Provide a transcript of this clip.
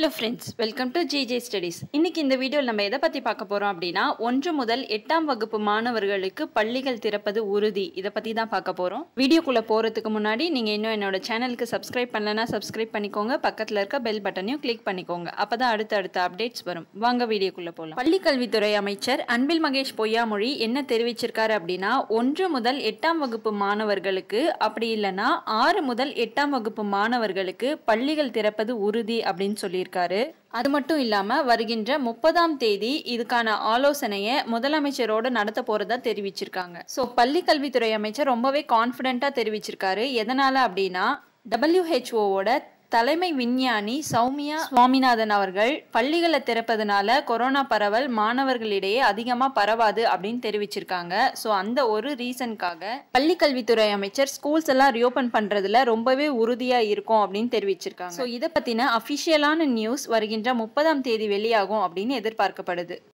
hello friends welcome to GJ studies இன்றைக்கி இந்த வீடியோவில் நம்ம எதை பற்றி பார்க்க போகிறோம் அப்படின்னா ஒன்று முதல் எட்டாம் வகுப்பு மாணவர்களுக்கு பள்ளிகள் திறப்பது உறுதி இதை பற்றி தான் பார்க்க போகிறோம் வீடியோக்குள்ளே போகிறதுக்கு முன்னாடி நீங்கள் இன்னும் என்னோட சேனலுக்கு சப்ஸ்கிரைப் பண்ணலன்னா சப்ஸ்கிரைப் பண்ணிக்கோங்க பக்கத்தில் இருக்க பெல் பட்டனையும் கிளிக் பண்ணிக்கோங்க அப்போ தான் அடுத்த அடுத்த அப்டேட்ஸ் வரும் வாங்க வீடியோக்குள்ளே போகலாம் பள்ளிக்கல்வித்துறை அமைச்சர் அன்பில் மகேஷ் பொய்யாமொழி என்ன தெரிவிச்சிருக்காரு அப்படின்னா ஒன்று முதல் எட்டாம் வகுப்பு மாணவர்களுக்கு அப்படி இல்லைன்னா ஆறு முதல் எட்டாம் வகுப்பு மாணவர்களுக்கு பள்ளிகள் திறப்பது உறுதி அப்படின்னு சொல்லியிருக்காங்க சொல்லியிருக்காரு அது மட்டும் இல்லாமல் வருகின்ற முப்பதாம் தேதி இதுக்கான ஆலோசனையை முதலமைச்சரோடு நடத்த போகிறதா தெரிவிச்சிருக்காங்க ஸோ பள்ளி கல்வித்துறை அமைச்சர் ரொம்பவே கான்பிடென்டா தெரிவிச்சிருக்காரு எதனால் அப்படின்னா டபிள்யூஹெச்ஓவோட தலைமை விஞ்ஞானி சௌமியா சுவாமிநாதன் அவர்கள் பள்ளிகளை திறப்பதுனால கொரோனா பரவல் மாணவர்களிடையே அதிகமாக பரவாது அப்படின்னு தெரிவிச்சிருக்காங்க ஸோ அந்த ஒரு ரீசனுக்காக பள்ளிக்கல்வித்துறை அமைச்சர் ஸ்கூல்ஸ் எல்லாம் ரியோபன் பண்ணுறதுல ரொம்பவே உறுதியாக இருக்கும் அப்படின்னு தெரிவிச்சிருக்காங்க ஸோ இதை பற்றின அஃபிஷியலான நியூஸ் வருகின்ற முப்பதாம் தேதி வெளியாகும் அப்படின்னு எதிர்பார்க்கப்படுது